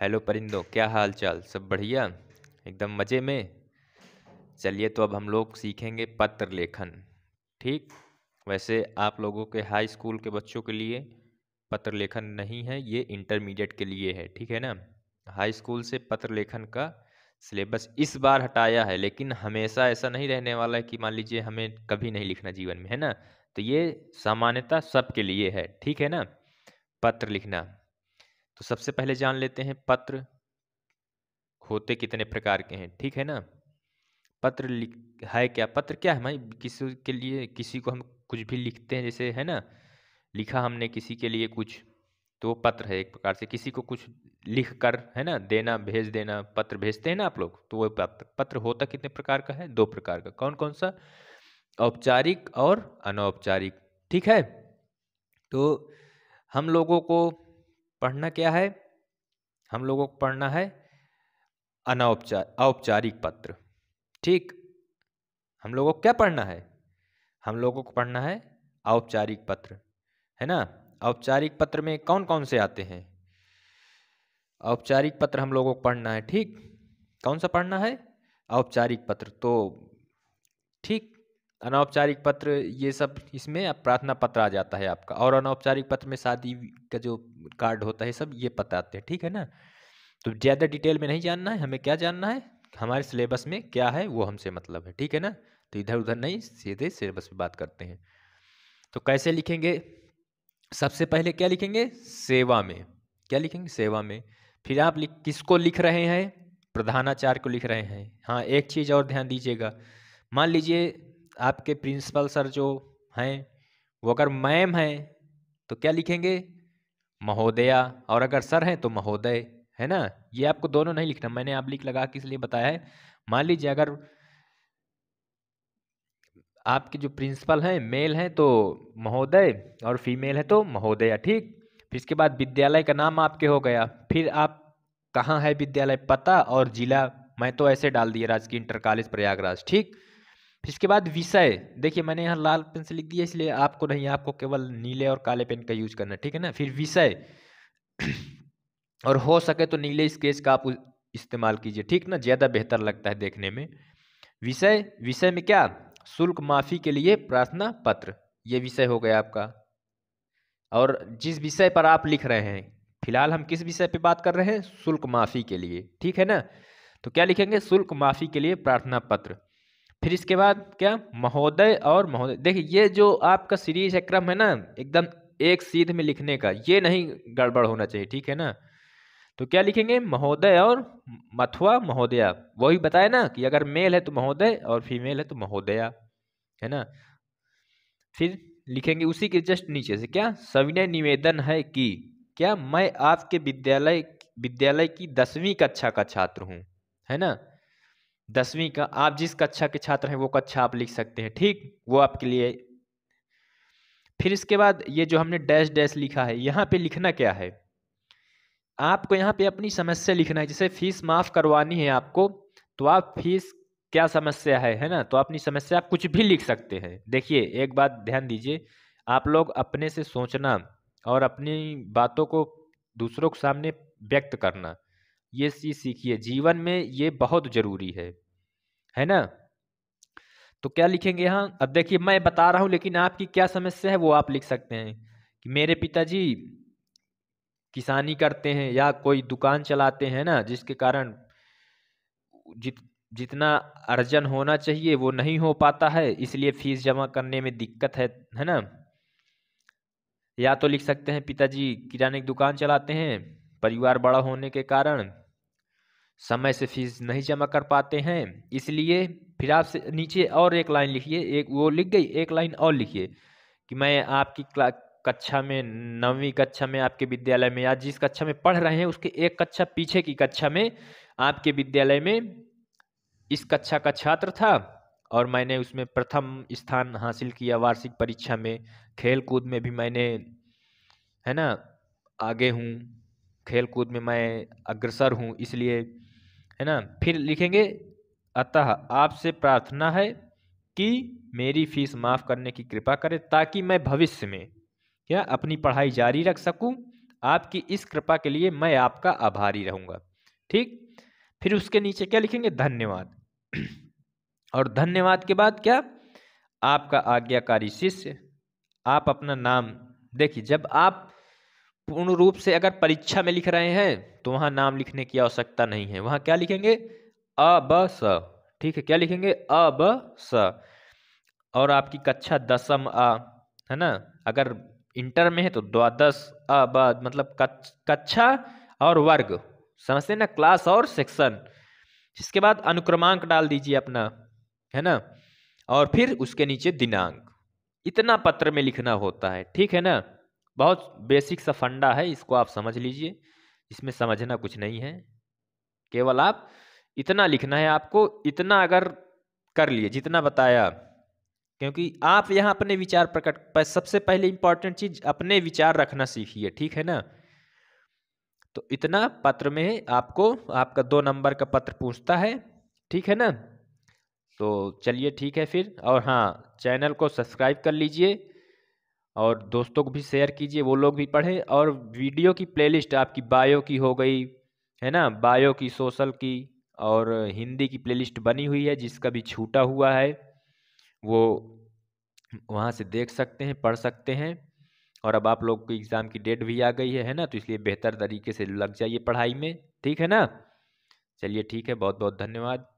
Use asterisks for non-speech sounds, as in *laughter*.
hello परिंदो क्या हाल चाल सब बढ़िया एकदम मज़े में चलिए तो अब हम लोग सीखेंगे पत्र लेखन ठीक वैसे आप लोगों के हाई स्कूल के बच्चों के लिए पत्र लेखन नहीं है ये इंटरमीडिएट के लिए है ठीक है ना हाई स्कूल से पत्र लेखन का सिलेबस इस बार हटाया है लेकिन हमेशा ऐसा नहीं रहने वाला है कि मान लीजिए हमें कभी नहीं लिखना जीवन में है ना तो ये सामान्यता सबके लिए है ठीक है ना पत्र लिखना तो सबसे पहले जान लेते हैं पत्र होते कितने प्रकार के हैं ठीक है ना पत्र लिख है क्या पत्र क्या है भाई किसी के लिए किसी को हम कुछ भी लिखते हैं जैसे है ना लिखा हमने किसी के लिए कुछ तो वो पत्र है एक प्रकार से किसी को कुछ लिख कर है ना देना भेज देना पत्र भेजते हैं ना आप लोग तो वो पत्र पत्र होता कितने प्रकार का है दो प्रकार का कौन कौन सा औपचारिक और अनौपचारिक ठीक है तो हम लोगों को पढ़ना क्या है हम लोगों को पढ़ना है अनौपचार औपचारिक पत्र ठीक हम लोगों को क्या पढ़ना है हम लोगों को पढ़ना है औपचारिक पत्र है ना औपचारिक पत्र में कौन कौन से आते हैं औपचारिक पत्र हम लोगों को पढ़ना है ठीक कौन सा पढ़ना है औपचारिक पत्र तो ठीक अनौपचारिक पत्र ये सब इसमें प्रार्थना पत्र आ जाता है आपका और अनौपचारिक पत्र में शादी का जो कार्ड होता है सब ये पता आते हैं ठीक है ना तो ज़्यादा डिटेल में नहीं जानना है हमें क्या जानना है हमारे सिलेबस में क्या है वो हमसे मतलब है ठीक है ना तो इधर उधर नहीं सीधे सिलेबस पर बात करते हैं तो कैसे लिखेंगे सबसे पहले क्या लिखेंगे सेवा में क्या लिखेंगे सेवा में फिर आप लिख किसको लिख रहे हैं प्रधानाचार्य को लिख रहे हैं हाँ एक चीज़ और ध्यान दीजिएगा मान लीजिए आपके प्रिंसिपल सर जो हैं वो अगर मैम हैं तो क्या लिखेंगे महोदया और अगर सर हैं तो महोदय है ना ये आपको दोनों नहीं लिखना मैंने आप लिख लगा के इसलिए बताया है मान लीजिए अगर आपके जो प्रिंसिपल हैं मेल हैं तो महोदय और फीमेल है तो महोदया ठीक फिर इसके बाद विद्यालय का नाम आपके हो गया फिर आप कहाँ है विद्यालय पता और जिला मैं तो ऐसे डाल दिया राजकीय इंटर कॉलेज प्रयागराज ठीक फिर इसके बाद विषय देखिए मैंने यहाँ लाल पेन से लिख दिया इसलिए आपको नहीं आपको केवल नीले और काले पेन का यूज करना ठीक है ना फिर विषय *clears throat* और हो सके तो नीले स्केच का आप इस्तेमाल कीजिए ठीक ना ज़्यादा बेहतर लगता है देखने में विषय विषय में क्या शुल्क माफ़ी के लिए प्रार्थना पत्र ये विषय हो गया आपका और जिस विषय पर आप लिख रहे हैं फिलहाल हम किस विषय पे बात कर रहे हैं शुल्क माफ़ी के लिए ठीक है ना तो क्या लिखेंगे शुल्क माफ़ी के लिए प्रार्थना पत्र फिर इसके बाद क्या महोदय और महोदय देखिए ये जो आपका सीरीज है क्रम है ना एकदम एक सीध में लिखने का ये नहीं गड़बड़ होना चाहिए ठीक है ना तो क्या लिखेंगे महोदय और मथुआ महोदया वही बताए ना कि अगर मेल है तो महोदय और फीमेल है तो महोदया है ना फिर लिखेंगे उसी के जस्ट नीचे से क्या सविनय निवेदन है कि क्या मैं आपके विद्यालय विद्यालय की दसवीं कक्षा का छात्र हूँ है ना दसवीं का आप जिस कक्षा के छात्र हैं वो कक्षा आप लिख सकते हैं ठीक वो आपके लिए फिर इसके बाद ये जो हमने डैश डैश लिखा है यहाँ पे लिखना क्या है आपको यहाँ पे अपनी समस्या लिखना है जैसे फीस माफ़ करवानी है आपको तो आप फीस क्या समस्या है है ना तो अपनी समस्या आप कुछ भी लिख सकते हैं देखिए एक बात ध्यान दीजिए आप लोग अपने से सोचना और अपनी बातों को दूसरों के सामने व्यक्त करना ये चीज़ सीखिए जीवन में ये बहुत ज़रूरी है है ना तो क्या लिखेंगे यहाँ अब देखिए मैं बता रहा हूँ लेकिन आपकी क्या समस्या है वो आप लिख सकते हैं कि मेरे पिताजी किसानी करते हैं या कोई दुकान चलाते हैं ना जिसके कारण जित जितना अर्जन होना चाहिए वो नहीं हो पाता है इसलिए फीस जमा करने में दिक्कत है है ना या तो लिख सकते हैं पिताजी किराने की दुकान चलाते हैं परिवार बड़ा होने के कारण समय से फीस नहीं जमा कर पाते हैं इसलिए फिर आप से नीचे और एक लाइन लिखिए एक वो लिख गई एक लाइन और लिखिए कि मैं आपकी कक्षा में नवीं कक्षा में आपके विद्यालय में या जिस कक्षा में पढ़ रहे हैं उसके एक कक्षा पीछे की कक्षा में आपके विद्यालय में इस कक्षा का छात्र था और मैंने उसमें प्रथम स्थान हासिल किया वार्षिक परीक्षा में खेल कूद में भी मैंने है ना आगे हूँ खेल कूद में मैं अग्रसर हूँ इसलिए है ना फिर लिखेंगे अतः आपसे प्रार्थना है कि मेरी फीस माफ़ करने की कृपा करें ताकि मैं भविष्य में क्या अपनी पढ़ाई जारी रख सकूं आपकी इस कृपा के लिए मैं आपका आभारी रहूंगा ठीक फिर उसके नीचे क्या लिखेंगे धन्यवाद *clears throat* और धन्यवाद के बाद क्या आपका आज्ञाकारी शिष्य आप अपना नाम देखिए जब आप पूर्ण रूप से अगर परीक्षा में लिख रहे हैं तो वहाँ नाम लिखने की आवश्यकता नहीं है वहाँ क्या लिखेंगे अ ब स ठीक है क्या लिखेंगे अ ब स और आपकी कक्षा दसम अ है ना अगर इंटर में है तो द्वादश अ ब मतलब कक्षा और वर्ग समझते ना क्लास और सेक्शन इसके बाद अनुक्रमांक डाल दीजिए अपना है ना और फिर उसके नीचे दिनांक इतना पत्र में लिखना होता है ठीक है ना बहुत बेसिक सा फंडा है इसको आप समझ लीजिए इसमें समझना कुछ नहीं है केवल आप इतना लिखना है आपको इतना अगर कर लिए जितना बताया क्योंकि आप यहाँ अपने विचार प्रकट सबसे पहले इंपॉर्टेंट चीज अपने विचार रखना सीखिए ठीक है ना तो इतना पत्र में आपको आपका दो नंबर का पत्र पूछता है ठीक है ना तो चलिए ठीक है फिर और हाँ चैनल को सब्सक्राइब कर लीजिए और दोस्तों को भी शेयर कीजिए वो लोग भी पढ़ें और वीडियो की प्लेलिस्ट आपकी बायो की हो गई है ना बायो की सोशल की और हिंदी की प्लेलिस्ट बनी हुई है जिसका भी छूटा हुआ है वो वहाँ से देख सकते हैं पढ़ सकते हैं और अब आप लोग की एग्ज़ाम की डेट भी आ गई है है ना तो इसलिए बेहतर तरीके से लग जाइए पढ़ाई में ठीक है ना चलिए ठीक है बहुत बहुत धन्यवाद